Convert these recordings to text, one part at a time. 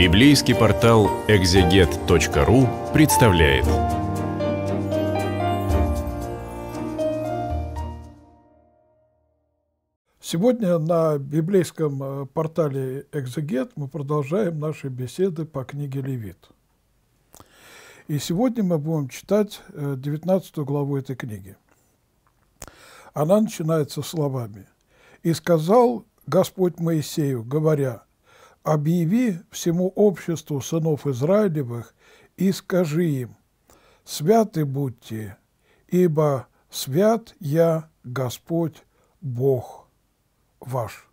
Библейский портал экзегет.ру представляет. Сегодня на библейском э, портале «Экзегет» мы продолжаем наши беседы по книге «Левит». И сегодня мы будем читать 19 э, главу этой книги. Она начинается словами. «И сказал Господь Моисею, говоря, объяви всему обществу сынов Израилевых и скажи им, «Святы будьте, ибо свят я Господь Бог ваш».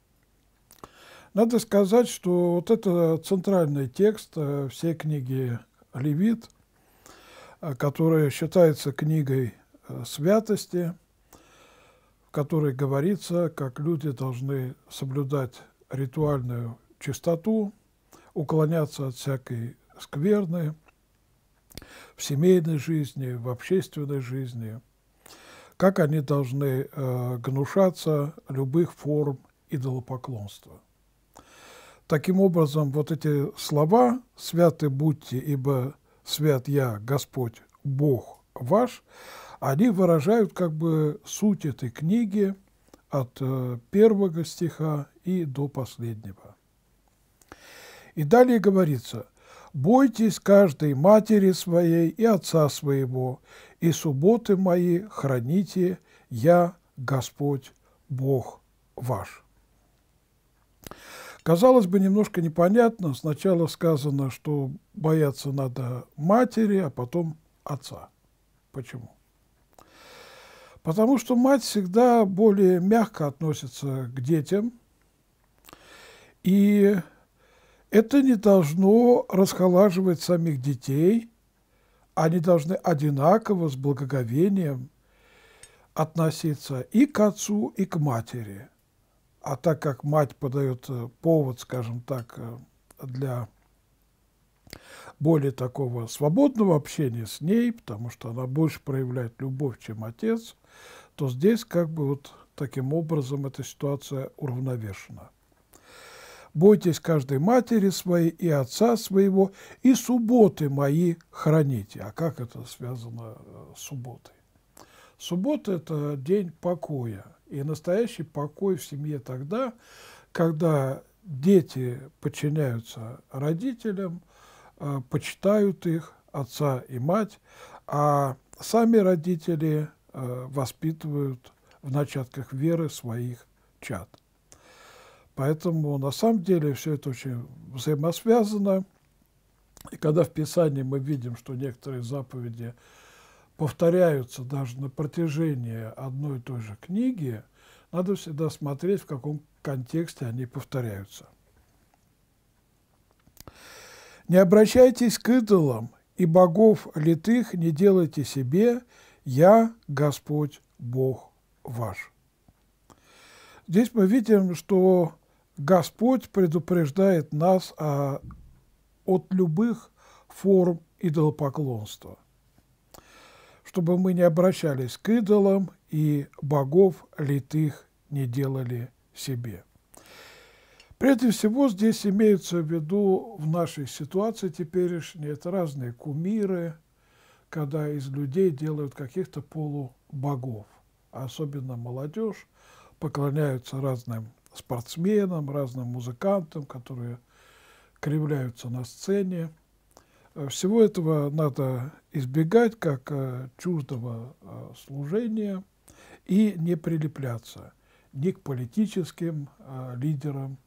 Надо сказать, что вот это центральный текст э, всей книги «Левит», э, которая считается книгой э, святости, в которой говорится, как люди должны соблюдать ритуальную чистоту, уклоняться от всякой скверны в семейной жизни, в общественной жизни, как они должны э, гнушаться любых форм идолопоклонства. Таким образом, вот эти слова «святы будьте, ибо свят я, Господь, Бог ваш», они выражают как бы суть этой книги от э, первого стиха и до последнего. И далее говорится, «Бойтесь каждой матери своей и отца своего, и субботы мои храните, я Господь Бог ваш». Казалось бы, немножко непонятно. Сначала сказано, что бояться надо матери, а потом отца. Почему? Потому что мать всегда более мягко относится к детям. И это не должно расхолаживать самих детей, они должны одинаково с благоговением относиться и к отцу, и к матери. А так как мать подает э, повод, скажем так, э, для более такого свободного общения с ней, потому что она больше проявляет любовь, чем отец, то здесь как бы вот таким образом эта ситуация уравновешена. Бойтесь каждой матери своей и отца своего, и субботы мои храните. А как это связано с э, субботой? Суббота – это день покоя. И настоящий покой в семье тогда, когда дети подчиняются родителям, э, почитают их, отца и мать, а сами родители э, воспитывают в начатках веры своих чад. Поэтому на самом деле все это очень взаимосвязано. И когда в Писании мы видим, что некоторые заповеди повторяются даже на протяжении одной и той же книги, надо всегда смотреть, в каком контексте они повторяются. «Не обращайтесь к идолам, и богов литых не делайте себе, я Господь Бог ваш». Здесь мы видим, что Господь предупреждает нас о, от любых форм идолопоклонства, чтобы мы не обращались к идолам и богов литых не делали себе. Прежде всего, здесь имеются в виду в нашей ситуации теперешней это разные кумиры, когда из людей делают каких-то полубогов, а особенно молодежь, поклоняются разным спортсменам, разным музыкантам, которые кривляются на сцене. Э, всего этого надо избегать как э, чуждого э, служения и не прилепляться ни к политическим лидерам,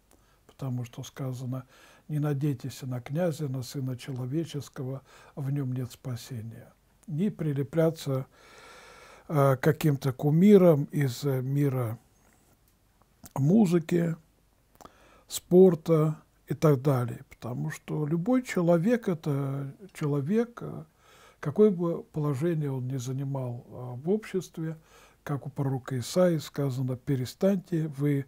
потому что сказано «не надейтесь на князя, на сына человеческого, в нем нет спасения», Не прилепляться каким-то кумирам из мира музыки, спорта и так далее. Потому что любой человек – это человек, какое бы положение он ни занимал а, в обществе, как у пророка Исаи сказано, «Перестаньте вы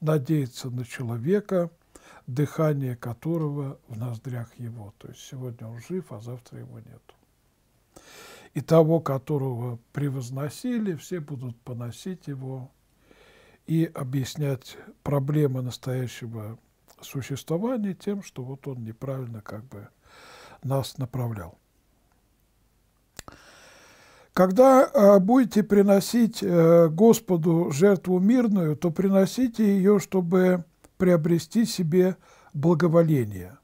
надеяться на человека, дыхание которого в ноздрях его». То есть сегодня он жив, а завтра его нет. И того, которого превозносили, все будут поносить его и объяснять проблемы настоящего существования тем, что вот он неправильно как бы нас направлял. Когда э, будете приносить э, Господу жертву мирную, то приносите ее, чтобы приобрести себе благоволение.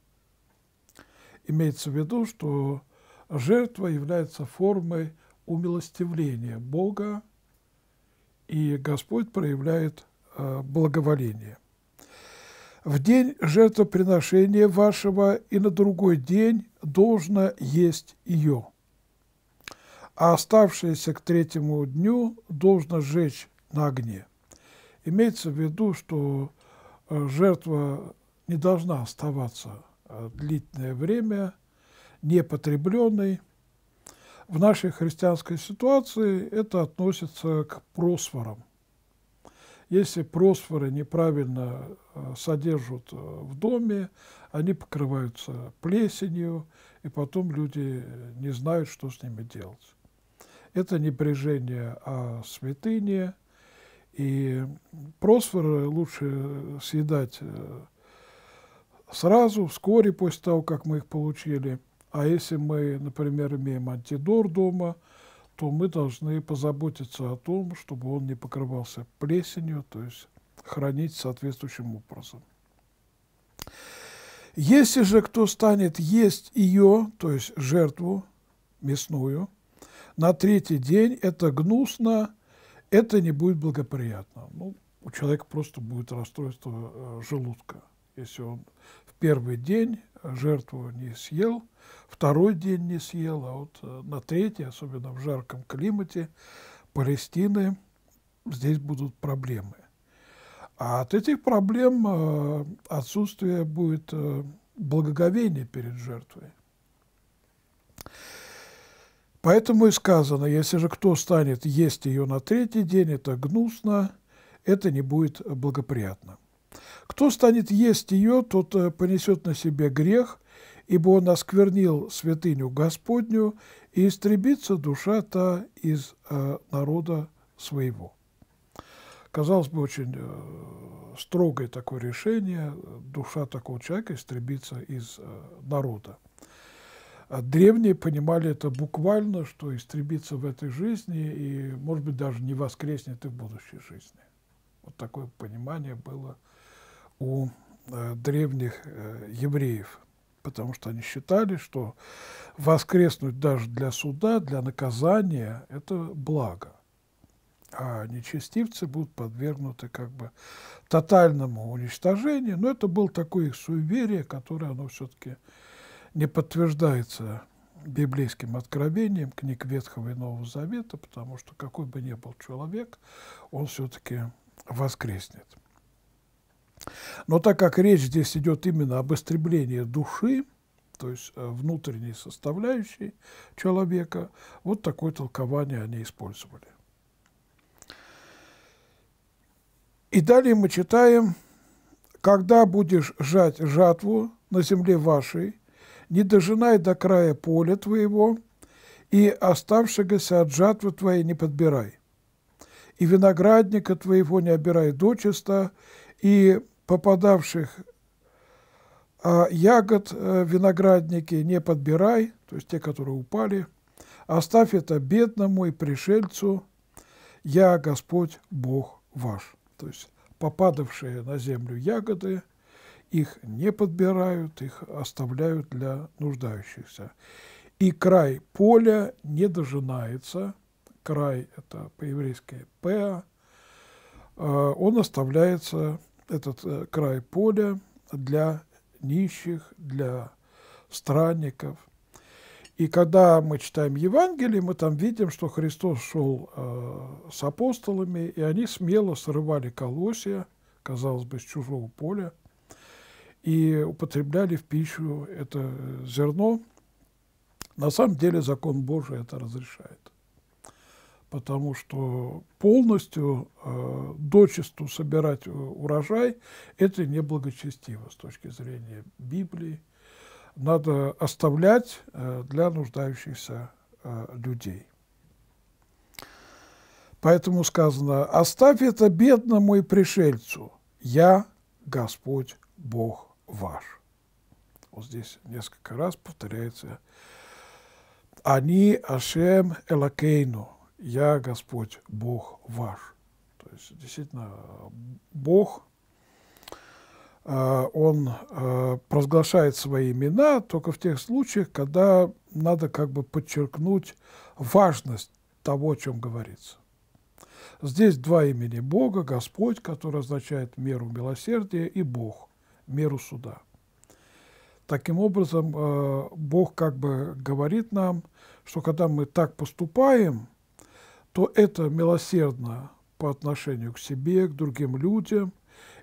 Имеется в виду, что жертва является формой умилостивления Бога и Господь проявляет а, благоволение. В день жертвоприношения вашего и на другой день должно есть ее, а оставшееся к третьему дню должно сжечь на огне. Имеется в виду, что а, жертва не должна оставаться а, длительное время непотребленной, в нашей христианской ситуации это относится к просфорам. Если просфоры неправильно э, содержат э, в доме, они покрываются плесенью, и потом люди не знают, что с ними делать. Это небрежение о святыне, и просфоры лучше э, съедать сразу, вскоре после того, как мы их получили – а если мы, например, имеем антидор дома, то мы должны позаботиться о том, чтобы он не покрывался плесенью, то есть хранить соответствующим образом. Если же кто станет есть ее, то есть жертву мясную, на третий день это гнусно, это не будет благоприятно. Ну, у человека просто будет расстройство э, желудка, если он в первый день жертву не съел, второй день не съел, а вот э, на третий, особенно в жарком климате Палестины, здесь будут проблемы. А от этих проблем э, отсутствие будет э, благоговения перед жертвой. Поэтому и сказано, если же кто станет есть ее на третий день, это гнусно, это не будет благоприятно. Кто станет есть ее, тот э, понесет на себе грех, ибо он осквернил святыню Господню, и истребится душа та из э, народа своего. Казалось бы, очень э, строгое такое решение, душа такого человека истребится из народа. А древние понимали это буквально, что истребится в этой жизни и, может быть, даже не воскреснет и в будущей жизни. Вот такое понимание было – у э, древних э, евреев, потому что они считали, что воскреснуть даже для суда, для наказания – это благо. А нечестивцы будут подвергнуты как бы тотальному уничтожению. Но это был такое их суеверие, которое оно все-таки не подтверждается библейским откровением книг Ветхого и Нового Завета, потому что какой бы ни был человек, он все-таки воскреснет. Но так как речь здесь идет именно об истреблении души, то есть э, внутренней составляющей человека, вот такое толкование они использовали. И далее мы читаем, «Когда будешь жать жатву на земле вашей, не дожинай до края поля твоего, и оставшегося от жатвы твоей не подбирай, и виноградника твоего не обирай дочисто, и попадавших а ягод э, виноградники не подбирай, то есть те, которые упали, оставь это бедному и пришельцу, я Господь Бог ваш. То есть попадавшие на землю ягоды, их не подбирают, их оставляют для нуждающихся. И край поля не дожинается, край – это по-еврейски «пеа», он оставляется этот э, край поля для нищих, для странников. И когда мы читаем Евангелие, мы там видим, что Христос шел э, с апостолами, и они смело срывали колосья, казалось бы, с чужого поля, и употребляли в пищу это э, зерно. На самом деле закон Божий это разрешает потому что полностью э, дочисту собирать э, урожай – это неблагочестиво с точки зрения Библии. Надо оставлять э, для нуждающихся э, людей. Поэтому сказано, оставь это бедному и пришельцу, я Господь Бог ваш. Вот здесь несколько раз повторяется «Они Ашем Элакейну» «Я Господь, Бог ваш». То есть действительно Бог, э, он э, провозглашает свои имена только в тех случаях, когда надо как бы подчеркнуть важность того, о чем говорится. Здесь два имени Бога, Господь, который означает меру милосердия, и Бог, меру суда. Таким образом, э, Бог как бы говорит нам, что когда мы так поступаем – то это милосердно по отношению к себе, к другим людям,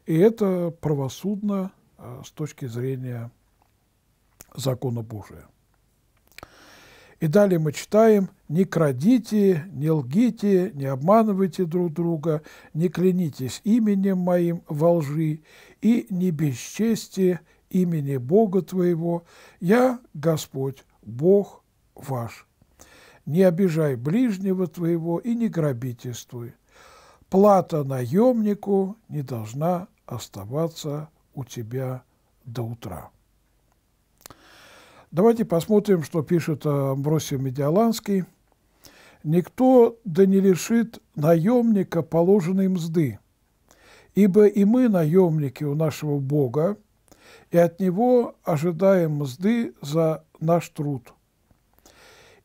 и это правосудно э, с точки зрения закона Божия. И далее мы читаем «Не крадите, не лгите, не обманывайте друг друга, не клянитесь именем моим во лжи и не бесчестие имени Бога твоего, я Господь, Бог ваш не обижай ближнего твоего и не грабительствуй. Плата наемнику не должна оставаться у тебя до утра. Давайте посмотрим, что пишет э, Амбросий Медиаланский. «Никто да не лишит наемника положенной мзды, ибо и мы наемники у нашего Бога, и от Него ожидаем мзды за наш труд.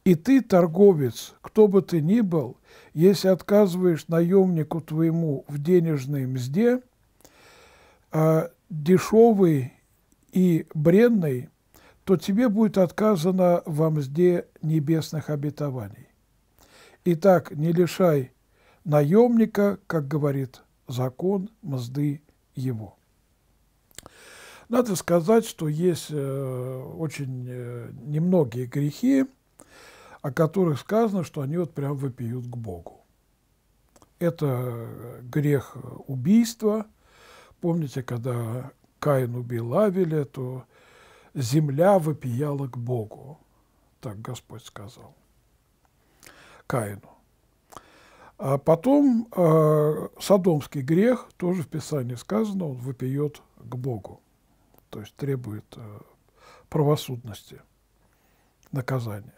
И ты, торговец, кто бы ты ни был, если отказываешь наемнику твоему в денежной мзде, а, дешевый и бренный, то тебе будет отказано во мзде небесных обетований. Итак, не лишай наемника, как говорит закон, мзды его. Надо сказать, что есть э, очень э, немногие грехи, о которых сказано, что они вот прям вопиют к Богу. Это грех убийства. Помните, когда Каин убил Авеля, то земля вопияла к Богу. Так Господь сказал Каину. А потом э, садомский грех, тоже в Писании сказано, он вопиет к Богу, то есть требует э, правосудности, наказания.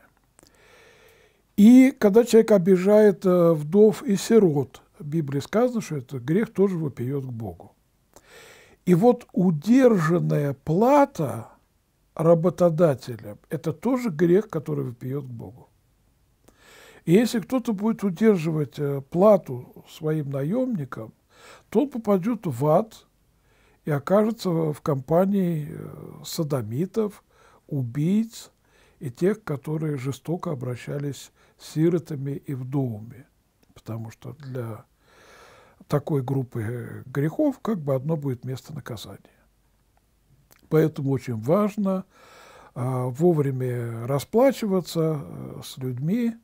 И когда человек обижает э, вдов и сирот, в Библии сказано, что этот грех тоже вопиет к Богу. И вот удержанная плата работодателя – это тоже грех, который вопиет к Богу. И если кто-то будет удерживать э, плату своим наемникам, то он попадет в ад и окажется в компании э, садомитов, убийц и тех, которые жестоко обращались сиротами и вдовами, потому что для такой группы э, грехов как бы одно будет место наказания. Поэтому очень важно а, вовремя расплачиваться а, с людьми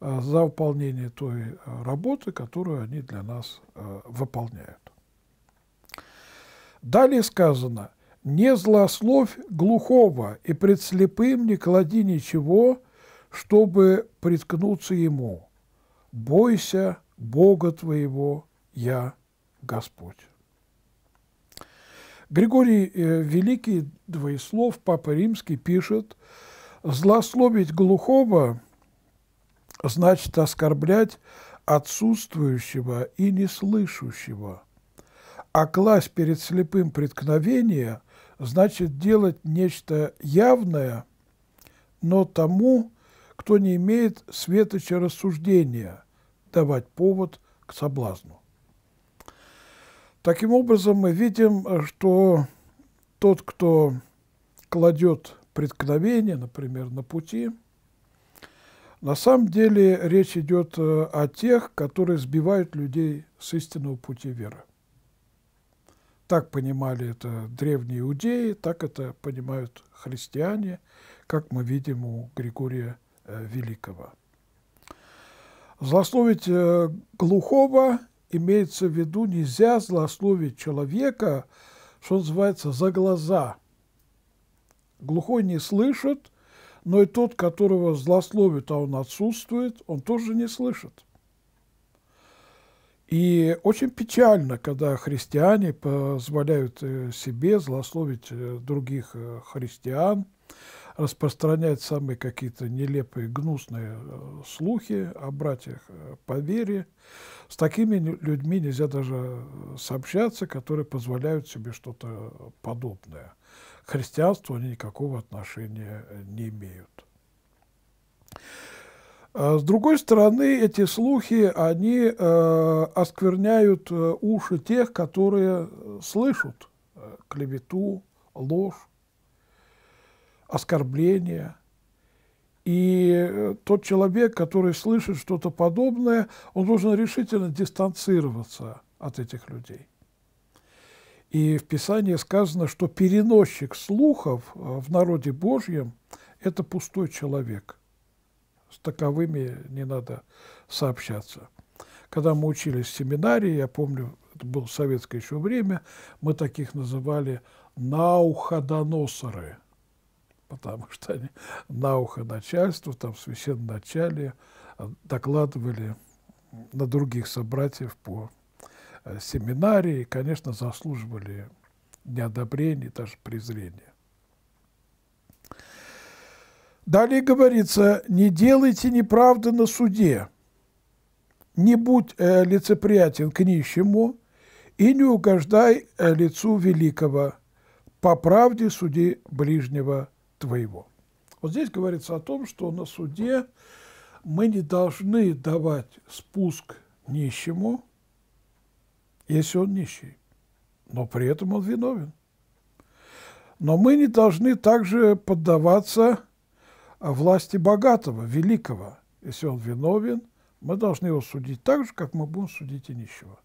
а, за выполнение той работы, которую они для нас выполняют. Далее сказано, «Не злословь глухого, и пред слепым не клади ничего, чтобы приткнуться ему. «Бойся Бога твоего, я Господь». Григорий э, Великий Двоеслов, Папа Римский, пишет, «Злословить глухого значит оскорблять отсутствующего и неслышащего, а класть перед слепым преткновение значит делать нечто явное, но тому, кто не имеет светоча рассуждения, давать повод к соблазну. Таким образом, мы видим, что тот, кто кладет преткновение, например, на пути, на самом деле речь идет э, о тех, которые сбивают людей с истинного пути веры. Так понимали это древние иудеи, так это понимают христиане, как мы видим у Григория Э, великого. Злословить э, глухого имеется в виду нельзя злословить человека, что называется, за глаза. Глухой не слышит, но и тот, которого злословит, а он отсутствует, он тоже не слышит. И очень печально, когда христиане позволяют э, себе злословить других христиан, распространять самые какие-то нелепые, гнусные э, слухи о братьях э, по вере. С такими людьми нельзя даже э, сообщаться, которые позволяют себе что-то подобное. К христианству они никакого отношения не имеют. А с другой стороны, эти слухи, они э, оскверняют уши тех, которые слышат клевету, ложь, оскорбления. И э, тот человек, который слышит что-то подобное, он должен решительно дистанцироваться от этих людей. И в Писании сказано, что переносчик слухов э, в народе Божьем – это пустой человек. С таковыми не надо сообщаться. Когда мы учились в семинарии, я помню, это было советское еще время, мы таких называли науходоносоры – потому что они на ухо начальству, там священноначале э, докладывали на других собратьев по э, семинарии, и, конечно, заслуживали неодобрения, даже презрения. Далее говорится, не делайте неправды на суде, не будь э, лицеприятен к нищему и не угождай э, лицу великого, по правде суди ближнего твоего. Вот здесь говорится о том, что на суде мы не должны давать спуск нищему, если он нищий, но при этом он виновен. Но мы не должны также поддаваться а, власти богатого, великого. Если он виновен, мы должны его судить так же, как мы будем судить и нищего.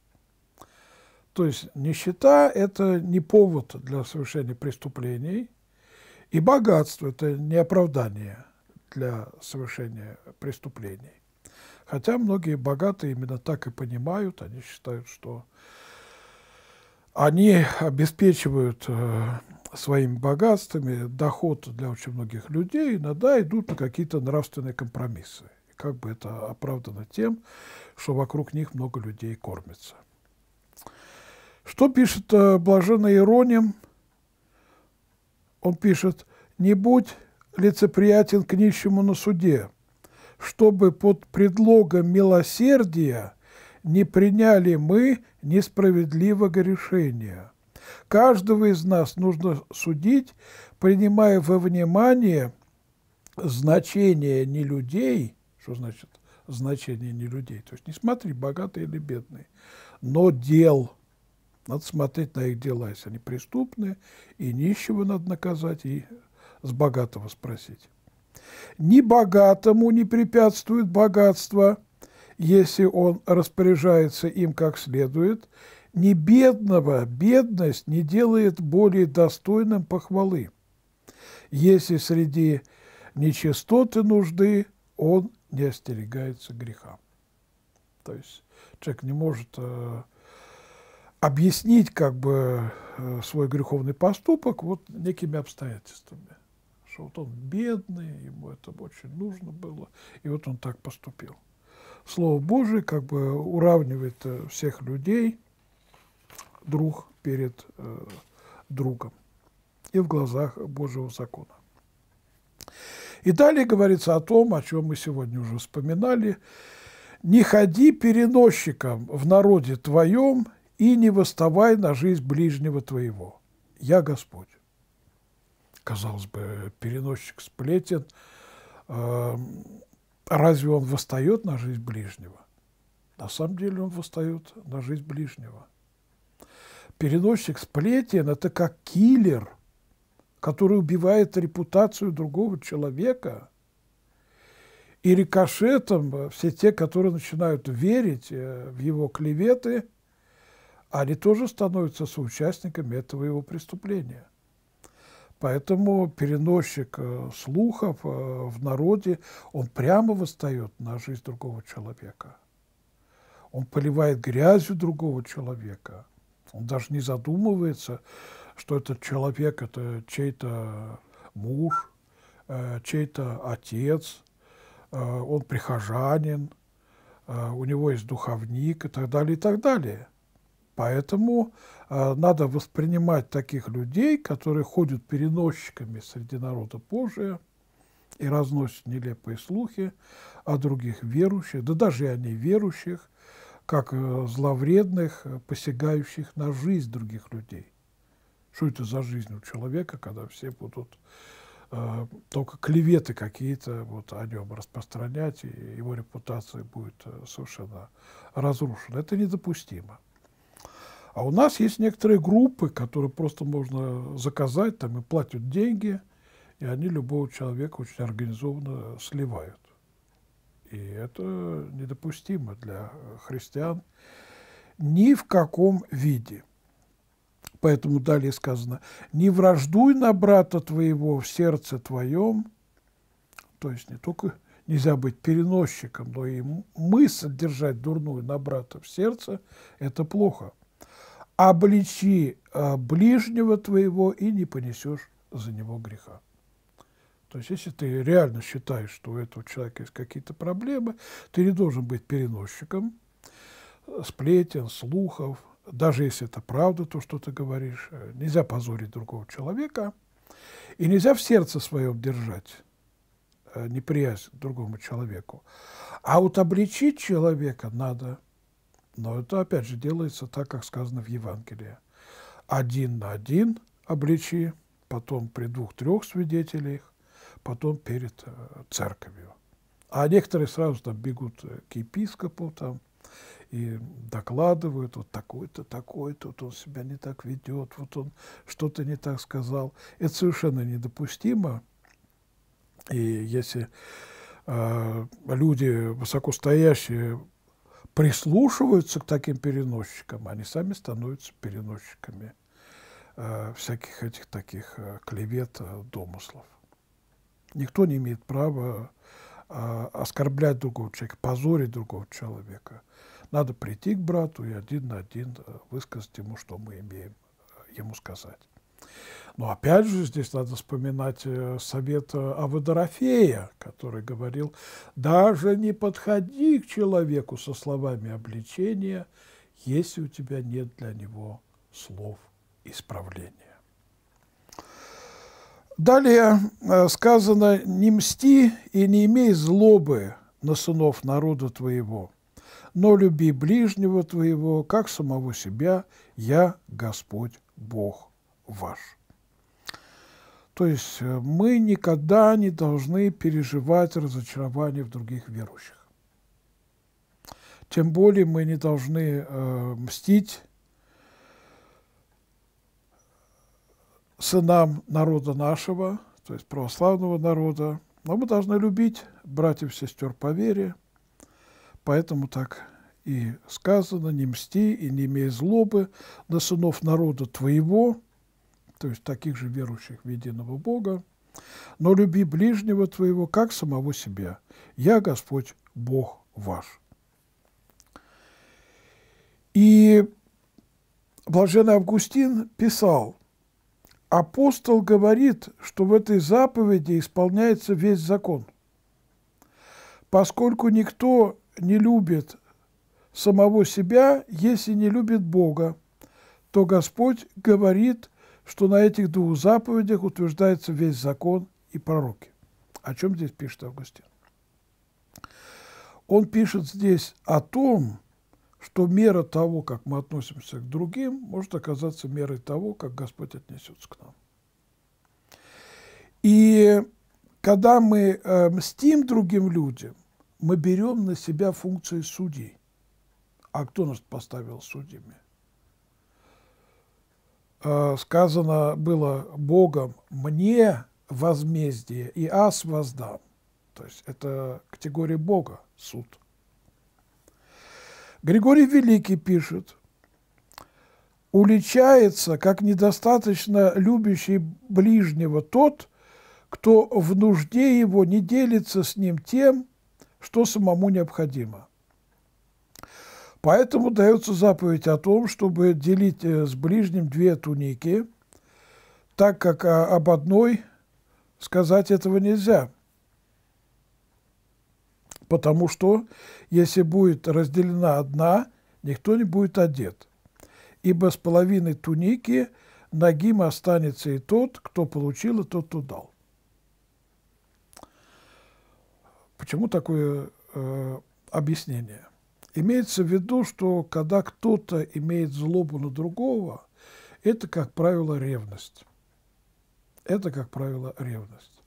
То есть нищета – это не повод для совершения преступлений – и богатство – это не оправдание для совершения преступлений. Хотя многие богатые именно так и понимают, они считают, что они обеспечивают э, своими богатствами доход для очень многих людей, иногда идут на какие-то нравственные компромиссы. И как бы это оправдано тем, что вокруг них много людей кормится. Что пишет э, блаженный Ироним – он пишет, «Не будь лицеприятен к нищему на суде, чтобы под предлогом милосердия не приняли мы несправедливого решения. Каждого из нас нужно судить, принимая во внимание значение не людей, что значит значение не людей, то есть не смотри, богатый или бедный, но дел – надо смотреть на их дела, если они преступные, и нищего надо наказать, и с богатого спросить. Ни богатому не препятствует богатство, если он распоряжается им как следует, ни бедного бедность не делает более достойным похвалы, если среди нечистоты нужды он не остерегается греха. То есть человек не может э, объяснить как бы э, свой греховный поступок вот некими обстоятельствами. Что вот он бедный, ему это очень нужно было, и вот он так поступил. Слово Божие как бы уравнивает э, всех людей, друг перед э, другом и в глазах Божьего закона. И далее говорится о том, о чем мы сегодня уже вспоминали. «Не ходи переносчиком в народе твоем, и не восставай на жизнь ближнего твоего. Я Господь. Казалось бы, переносчик сплетен. Эм, разве он восстает на жизнь ближнего? На самом деле он восстает на жизнь ближнего. Переносчик сплетен – это как киллер, который убивает репутацию другого человека. И рикошетом все те, которые начинают верить э, в его клеветы – они тоже становятся соучастниками этого его преступления. Поэтому переносчик э, слухов э, в народе, он прямо восстает на жизнь другого человека. Он поливает грязью другого человека. Он даже не задумывается, что этот человек – это чей-то муж, э, чей-то отец, он прихожанин, у него есть духовник и так далее, и так далее. Поэтому э, надо воспринимать таких людей, которые ходят переносчиками среди народа Божия и разносят нелепые слухи о других верующих, да даже и о неверующих, как э, зловредных, э, посягающих на жизнь других людей. Что это за жизнь у человека, когда все будут э, только клеветы какие-то вот о нем распространять, и его репутация будет совершенно разрушена. Это недопустимо. А у нас есть некоторые группы, которые просто можно заказать, там и платят деньги, и они любого человека очень организованно сливают. И это недопустимо для христиан ни в каком виде. Поэтому далее сказано, не враждуй на брата твоего в сердце твоем, то есть не только нельзя быть переносчиком, но и мысль держать дурную на брата в сердце – это плохо – обличи э, ближнего твоего и не понесешь за него греха. То есть, если ты реально считаешь, что у этого человека есть какие-то проблемы, ты не должен быть переносчиком э, сплетен, слухов, даже если это правда, то, что ты говоришь. Э, нельзя позорить другого человека, и нельзя в сердце своем держать неприязнь к другому человеку. А вот обличить человека надо – но это, опять же, делается так, как сказано в Евангелии. Один на один обличи, потом при двух-трех свидетелях, потом перед э, церковью. А некоторые сразу там бегут к епископу там, и докладывают, вот такой-то, такой-то, вот он себя не так ведет, вот он что-то не так сказал. Это совершенно недопустимо. И если э, люди высокостоящие прислушиваются к таким переносчикам, они сами становятся переносчиками э, всяких этих таких э, клевет, э, домыслов. Никто не имеет права э, оскорблять другого человека, позорить другого человека. Надо прийти к брату и один на один э, высказать ему, что мы имеем э, ему сказать. Но опять же здесь надо вспоминать э, совет э, Авы который говорил, даже не подходи к человеку со словами обличения, если у тебя нет для него слов исправления. Далее э, сказано, не мсти и не имей злобы на сынов народа твоего, но люби ближнего твоего, как самого себя, я Господь Бог ваш. То есть э, мы никогда не должны переживать разочарование в других верующих. Тем более мы не должны э, мстить сынам народа нашего, то есть православного народа, но мы должны любить братьев и сестер по вере, поэтому так и сказано, не мсти и не имея злобы на сынов народа твоего, то есть таких же верующих в единого Бога, но люби ближнего твоего, как самого себя. Я Господь, Бог ваш. И блаженный Августин писал, апостол говорит, что в этой заповеди исполняется весь закон, поскольку никто не любит самого себя, если не любит Бога, то Господь говорит, что на этих двух заповедях утверждается весь закон и пророки. О чем здесь пишет Августин? Он пишет здесь о том, что мера того, как мы относимся к другим, может оказаться мерой того, как Господь отнесется к нам. И когда мы э, мстим другим людям, мы берем на себя функции судей. А кто нас поставил судьями? Э, сказано было Богом, мне возмездие и ас воздам. То есть это категория Бога, суд. Григорий Великий пишет, уличается, как недостаточно любящий ближнего тот, кто в нужде его не делится с ним тем, что самому необходимо. Поэтому дается заповедь о том, чтобы делить э, с ближним две туники, так как а, об одной сказать этого нельзя. Потому что, если будет разделена одна, никто не будет одет. Ибо с половиной туники нагим останется и тот, кто получил, и тот, кто дал. Почему такое э, объяснение? Имеется в виду, что когда кто-то имеет злобу на другого, это, как правило, ревность. Это, как правило, ревность.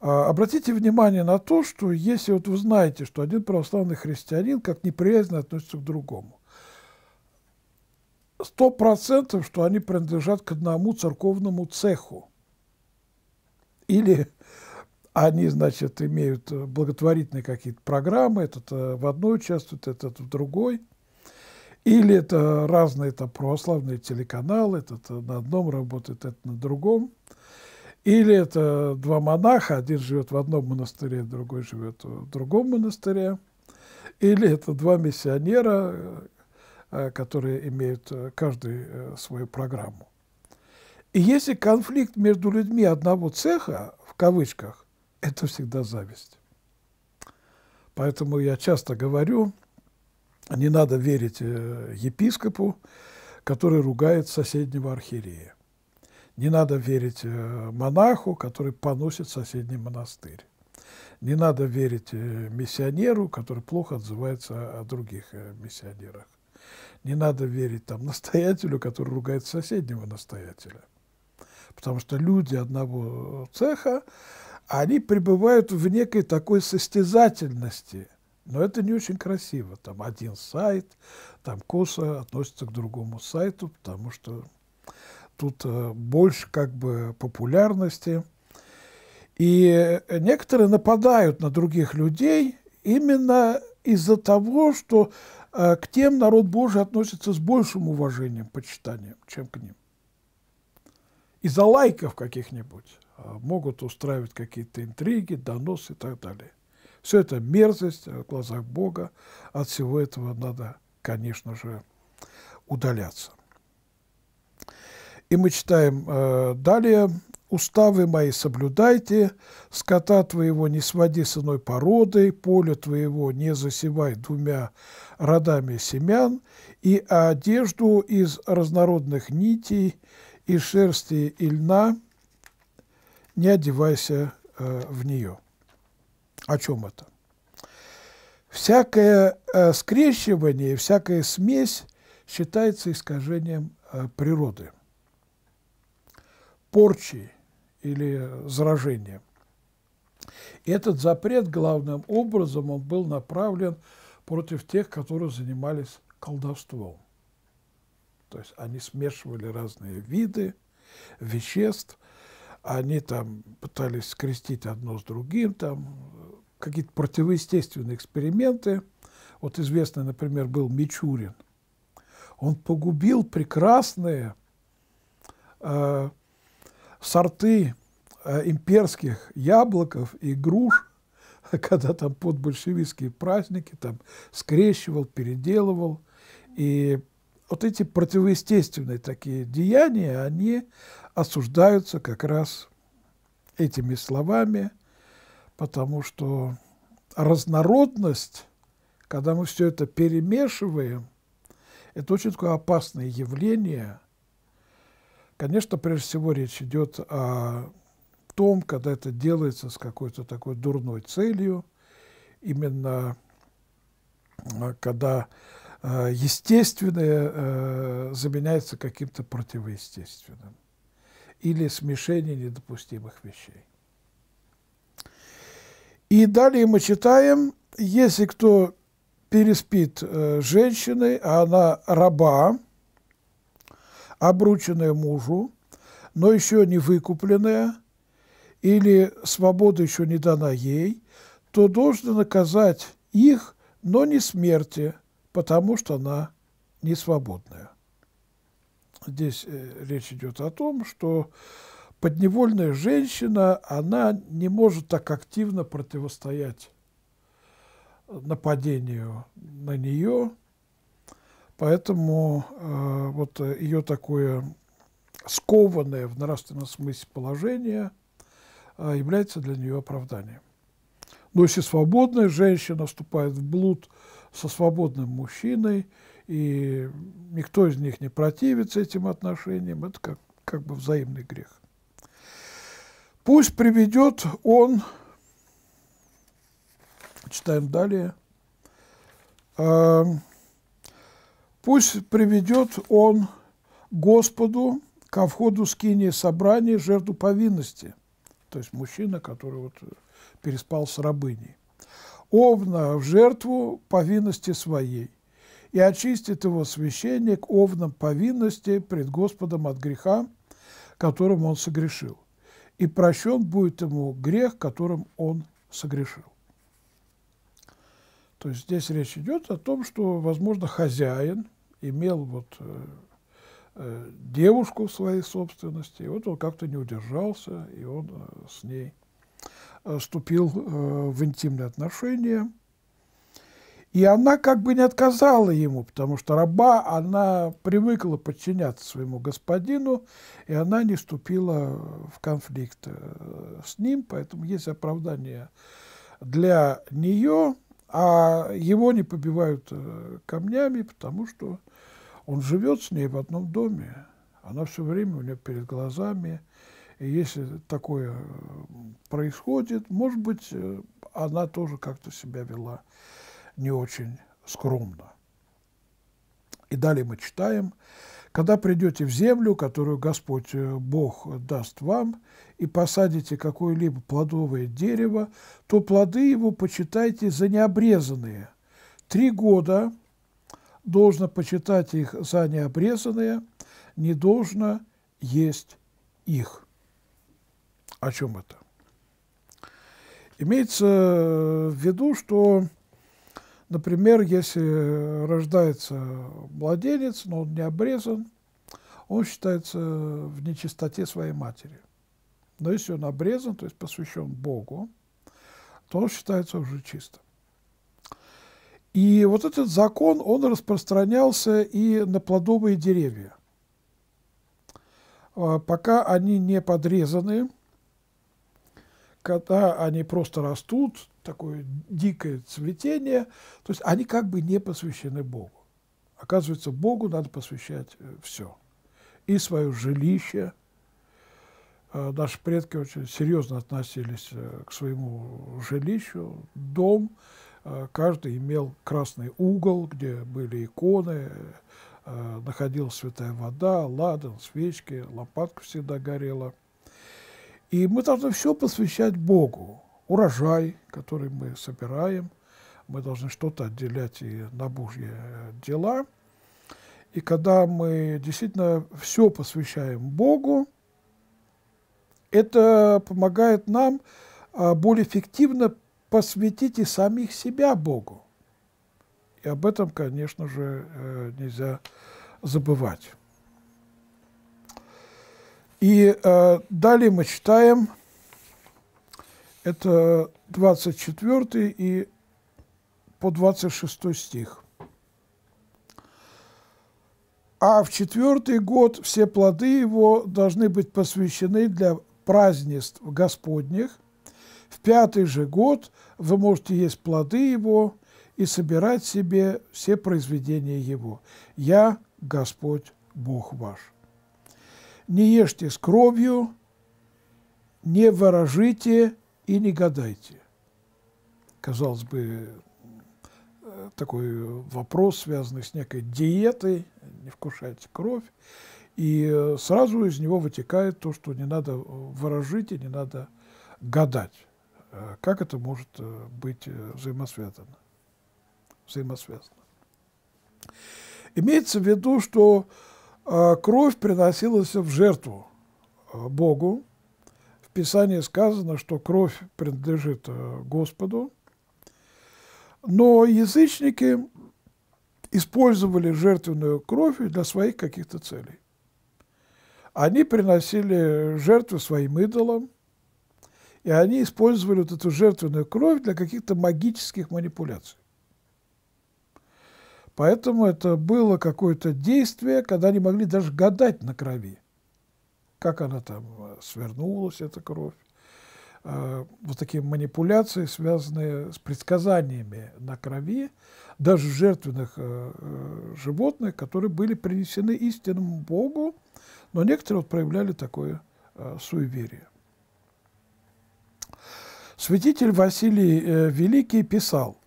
А, обратите внимание на то, что если вот вы знаете, что один православный христианин как неприязненно относится к другому, сто процентов, что они принадлежат к одному церковному цеху или они, значит, имеют э, благотворительные какие-то программы, этот э, в одной участвует, этот в другой. Или это разные там, православные телеканалы, этот э, на одном работает, этот на другом. Или это два монаха, один живет в одном монастыре, другой живет в другом монастыре. Или это два миссионера, которые имеют каждый свою программу. И если конфликт между людьми одного цеха, в кавычках, это всегда зависть. Поэтому я часто говорю, не надо верить э, епископу, который ругает соседнего архиерея. Не надо верить э, монаху, который поносит соседний монастырь. Не надо верить э, миссионеру, который плохо отзывается о других миссионерах. Не надо верить там настоятелю, который ругает соседнего настоятеля. Потому что люди одного цеха они пребывают в некой такой состязательности. Но это не очень красиво. Там один сайт, там косо относится к другому сайту, потому что тут э, больше как бы популярности. И некоторые нападают на других людей именно из-за того, что э, к тем народ Божий относится с большим уважением, почитанием, чем к ним. Из-за лайков каких-нибудь. А, могут устраивать какие-то интриги, доносы и так далее. Все это мерзость в глазах Бога. От всего этого надо, конечно же, удаляться. И мы читаем э, далее. «Уставы мои соблюдайте, скота твоего не своди с иной породой, поле твоего не засевай двумя родами семян, и одежду из разнородных нитей, и шерсти и льна – не одевайся э, в нее. О чем это? Всякое э, скрещивание, всякая смесь считается искажением э, природы, порчи или заражением. Этот запрет главным образом он был направлен против тех, которые занимались колдовством. То есть они смешивали разные виды веществ – они там пытались скрестить одно с другим, там какие-то противоестественные эксперименты. Вот известный, например, был Мичурин. Он погубил прекрасные э, сорты э, имперских яблоков и груш, когда там под большевистские праздники там скрещивал, переделывал и вот эти противоестественные такие деяния, они осуждаются как раз этими словами, потому что разнородность, когда мы все это перемешиваем, это очень такое опасное явление. Конечно, прежде всего речь идет о том, когда это делается с какой-то такой дурной целью, именно э, когда Э, естественное э, заменяется каким-то противоестественным или смешение недопустимых вещей. И далее мы читаем, если кто переспит э, женщиной, а она раба, обрученная мужу, но еще не выкупленная, или свобода еще не дана ей, то должно наказать их, но не смерти – потому что она не свободная. Здесь э, речь идет о том, что подневольная женщина, она не может так активно противостоять э, нападению на нее, поэтому э, вот ее такое скованное в нравственном смысле положение э, является для нее оправданием. Но если свободная женщина вступает в блуд – со свободным мужчиной, и никто из них не противится этим отношениям, это как, как бы взаимный грех. Пусть приведет он, читаем далее, э, пусть приведет он Господу ко входу скинии собрания жертву повинности, то есть мужчина, который вот переспал с рабыней овна в жертву повинности своей, и очистит его священник овном повинности пред Господом от греха, которым он согрешил, и прощен будет ему грех, которым он согрешил. То есть здесь речь идет о том, что, возможно, хозяин имел вот э, э, девушку в своей собственности, и вот он как-то не удержался, и он э, с ней Э, вступил э, в интимные отношения. И она как бы не отказала ему, потому что раба, она привыкла подчиняться своему господину, и она не вступила в конфликт э, с ним, поэтому есть оправдание для нее, а его не побивают камнями, потому что он живет с ней в одном доме. Она все время у нее перед глазами, и Если такое э, происходит, может быть, э, она тоже как-то себя вела не очень скромно. И далее мы читаем, когда придете в землю, которую Господь э, Бог даст вам, и посадите какое-либо плодовое дерево, то плоды его почитайте за необрезанные. Три года должно почитать их за необрезанные, не должно есть их. О чем это? Имеется э, в виду, что, например, если рождается младенец, но он не обрезан, он считается в нечистоте своей матери. Но если он обрезан, то есть посвящен Богу, то он считается уже чистым. И вот этот закон, он распространялся и на плодовые деревья. А, пока они не подрезаны, когда они просто растут, такое дикое цветение, то есть они как бы не посвящены Богу. Оказывается, Богу надо посвящать э, все. И свое жилище. Э, наши предки очень серьезно относились э, к своему жилищу. Дом. Каждый имел красный угол, где были иконы, находилась святая вода, ладан, свечки, лопатка всегда горела – и мы должны все посвящать Богу. Урожай, который мы собираем, мы должны что-то отделять и на Божьи э, дела. И когда мы действительно все посвящаем Богу, это помогает нам а, более эффективно посвятить и самих себя Богу. И об этом, конечно же, э, нельзя забывать. И э, далее мы читаем, это 24 и по 26 стих. А в четвертый год все плоды его должны быть посвящены для празднеств Господних. В пятый же год вы можете есть плоды его и собирать себе все произведения его. Я Господь Бог ваш не ешьте с кровью, не ворожите и не гадайте. Казалось бы, такой вопрос, связанный с некой диетой, не вкушайте кровь, и э, сразу из него вытекает то, что не надо ворожить и не надо гадать. Э, как это может э, быть взаимосвязано? взаимосвязано. Имеется в виду, что а, кровь приносилась в жертву а, Богу. В Писании сказано, что кровь принадлежит а, Господу. Но язычники использовали жертвенную кровь для своих каких-то целей. Они приносили жертвы своим идолам, и они использовали вот эту жертвенную кровь для каких-то магических манипуляций. Поэтому это было какое-то действие, когда они могли даже гадать на крови, как она там э, свернулась, эта кровь. Э, вот такие манипуляции, связанные с предсказаниями на крови, даже жертвенных э, животных, которые были принесены истинному Богу, но некоторые вот проявляли такое суеверие. Святитель Василий Великий писал –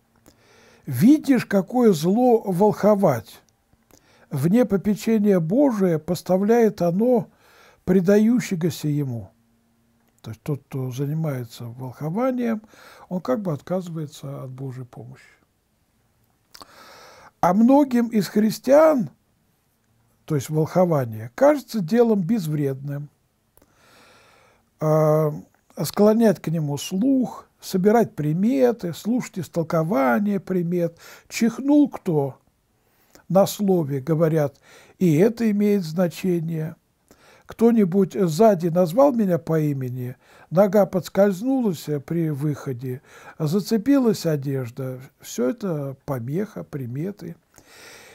Видишь, какое зло волховать. Вне попечения Божия поставляет оно предающегося ему. То есть тот, кто занимается волхованием, он как бы отказывается от Божьей помощи. А многим из христиан, то есть волхование, кажется делом безвредным, а, склонять к нему слух – собирать приметы, слушать истолкование примет. Чихнул кто на слове, говорят, и это имеет значение. Кто-нибудь сзади назвал меня по имени, нога подскользнулась при выходе, зацепилась одежда. Все это помеха, приметы.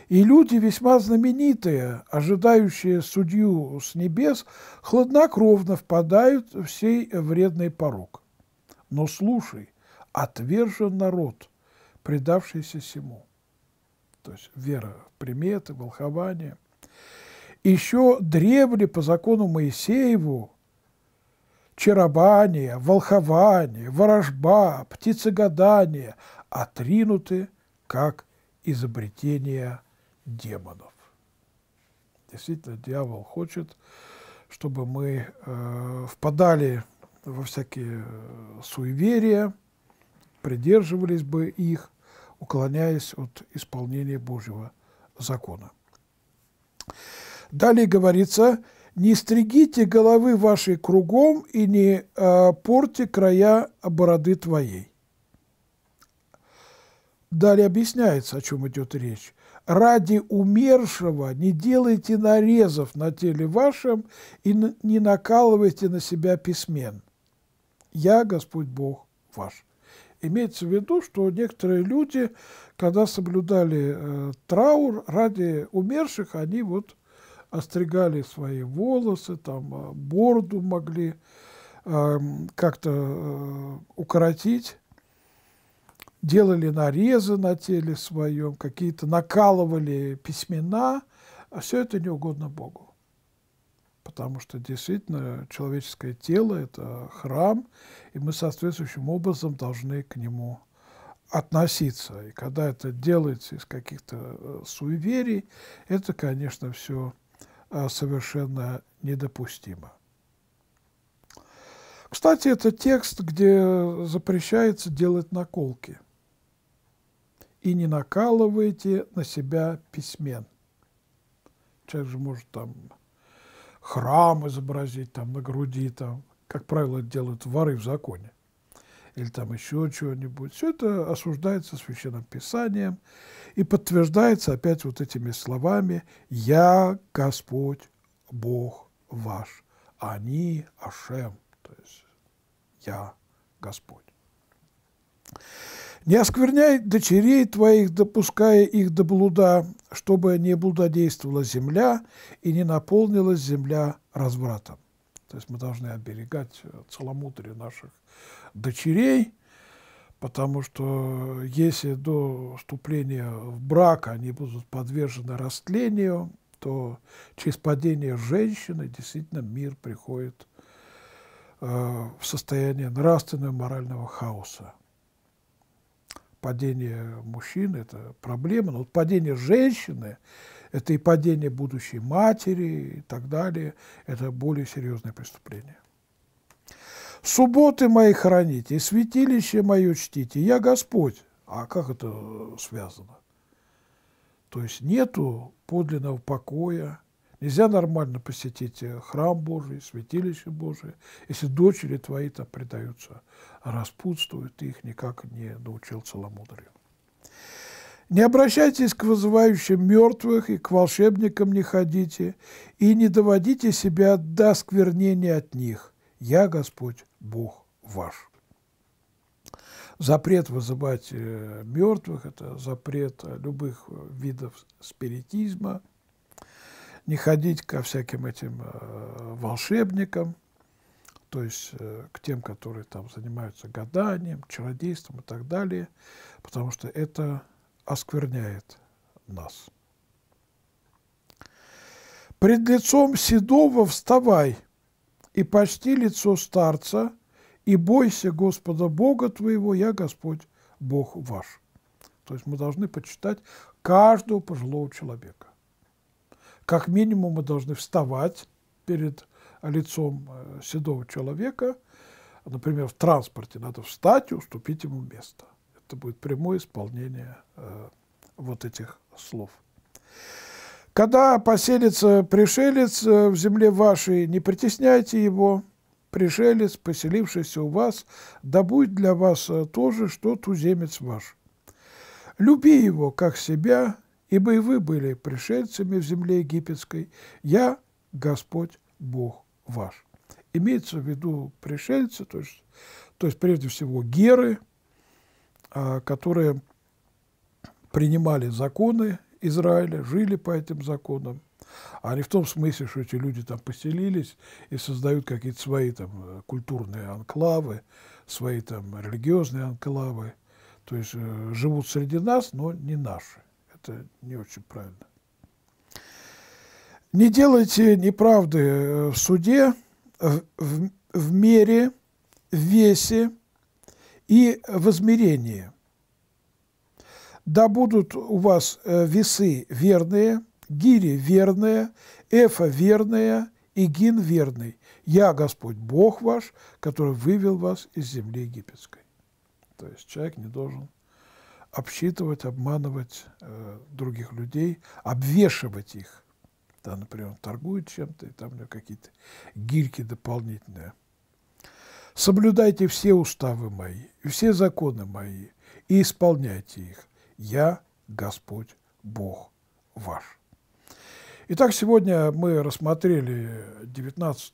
И люди весьма знаменитые, ожидающие судью с небес, хладнокровно впадают в сей вредный порог но слушай, отвержен народ, предавшийся сему. То есть вера в приметы, волхование. Еще древли по закону Моисееву чарование, волхование, ворожба, птицегадание отринуты как изобретение демонов. Действительно, дьявол хочет, чтобы мы э, впадали во всякие э, суеверия, придерживались бы их, уклоняясь от исполнения Божьего закона. Далее говорится, «Не стригите головы вашей кругом и не э, порти края бороды твоей». Далее объясняется, о чем идет речь. «Ради умершего не делайте нарезов на теле вашем и не накалывайте на себя письмен». «Я Господь Бог ваш». Имеется в виду, что некоторые люди, когда соблюдали э, траур ради умерших, они вот остригали свои волосы, там э, борду могли э, как-то э, укоротить, делали нарезы на теле своем, какие-то накалывали письмена, а все это не угодно Богу потому что действительно человеческое тело – это храм, и мы соответствующим образом должны к нему относиться. И когда это делается из каких-то э, суеверий, это, конечно, все э, совершенно недопустимо. Кстати, это текст, где запрещается делать наколки. «И не накалывайте на себя письмен». Человек же может там храм изобразить там на груди, там, как правило, это делают воры в законе, или там еще чего-нибудь. Все это осуждается Священным Писанием и подтверждается опять вот этими словами «Я Господь Бог ваш, они Ашем», то есть «Я Господь». Не оскверняй дочерей твоих, допуская их до блуда, чтобы не блудодействовала земля и не наполнилась земля развратом. То есть мы должны оберегать э, целомудрие наших дочерей, потому что если до вступления в брак они будут подвержены растлению, то через падение женщины действительно мир приходит э, в состояние нравственного морального хаоса падение мужчин – это проблема, но падение женщины – это и падение будущей матери и так далее. Это более серьезное преступление. «Субботы мои храните, и святилище мое чтите, я Господь». А как это связано? То есть нету подлинного покоя, Нельзя нормально посетить э, храм Божий, святилище Божие, если дочери твои то предаются распутству, и ты их никак не научил целомудрию. Не обращайтесь к вызывающим мертвых и к волшебникам не ходите, и не доводите себя до сквернения от них. Я Господь, Бог ваш. Запрет вызывать э, мертвых – это запрет э, любых видов спиритизма – не ходить ко всяким этим э, волшебникам, то есть э, к тем, которые там занимаются гаданием, чародейством и так далее, потому что это оскверняет нас. «Пред лицом седого вставай и почти лицо старца, и бойся Господа Бога твоего, я Господь Бог ваш». То есть мы должны почитать каждого пожилого человека. Как минимум мы должны вставать перед э, лицом э, седого человека. Например, в транспорте надо встать и уступить ему место. Это будет прямое исполнение э, вот этих слов. Когда поселится пришелец э, в земле вашей, не притесняйте его. Пришелец, поселившийся у вас, да будет для вас тоже, что туземец ваш. Люби его, как себя, ибо и вы были пришельцами в земле египетской, я Господь Бог ваш». Имеется в виду пришельцы, то есть, то есть прежде всего геры, а, которые принимали законы Израиля, жили по этим законам, а не в том смысле, что эти люди там поселились и создают какие-то свои там э, культурные анклавы, свои там религиозные анклавы, то есть э, живут среди нас, но не наши это не очень правильно. Не делайте неправды э, в суде, в, в, в мере, в весе и в измерении. Да будут у вас э, весы верные, гири верные, эфа верная и гин верный. Я Господь Бог ваш, который вывел вас из земли египетской. То есть человек не должен обсчитывать, обманывать э, других людей, обвешивать их. Да, например, он торгует чем-то, и там у него какие-то гирьки дополнительные. «Соблюдайте все уставы мои и все законы мои, и исполняйте их. Я Господь Бог ваш». Итак, сегодня мы рассмотрели 19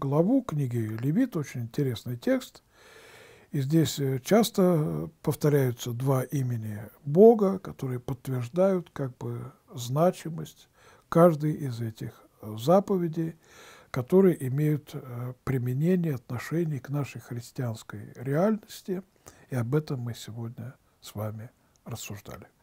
главу книги Левит, очень интересный текст – и здесь э, часто э, повторяются два имени Бога, которые подтверждают как бы значимость каждой из этих э, заповедей, которые имеют применение, отношение к нашей христианской реальности. И об этом мы сегодня с вами рассуждали.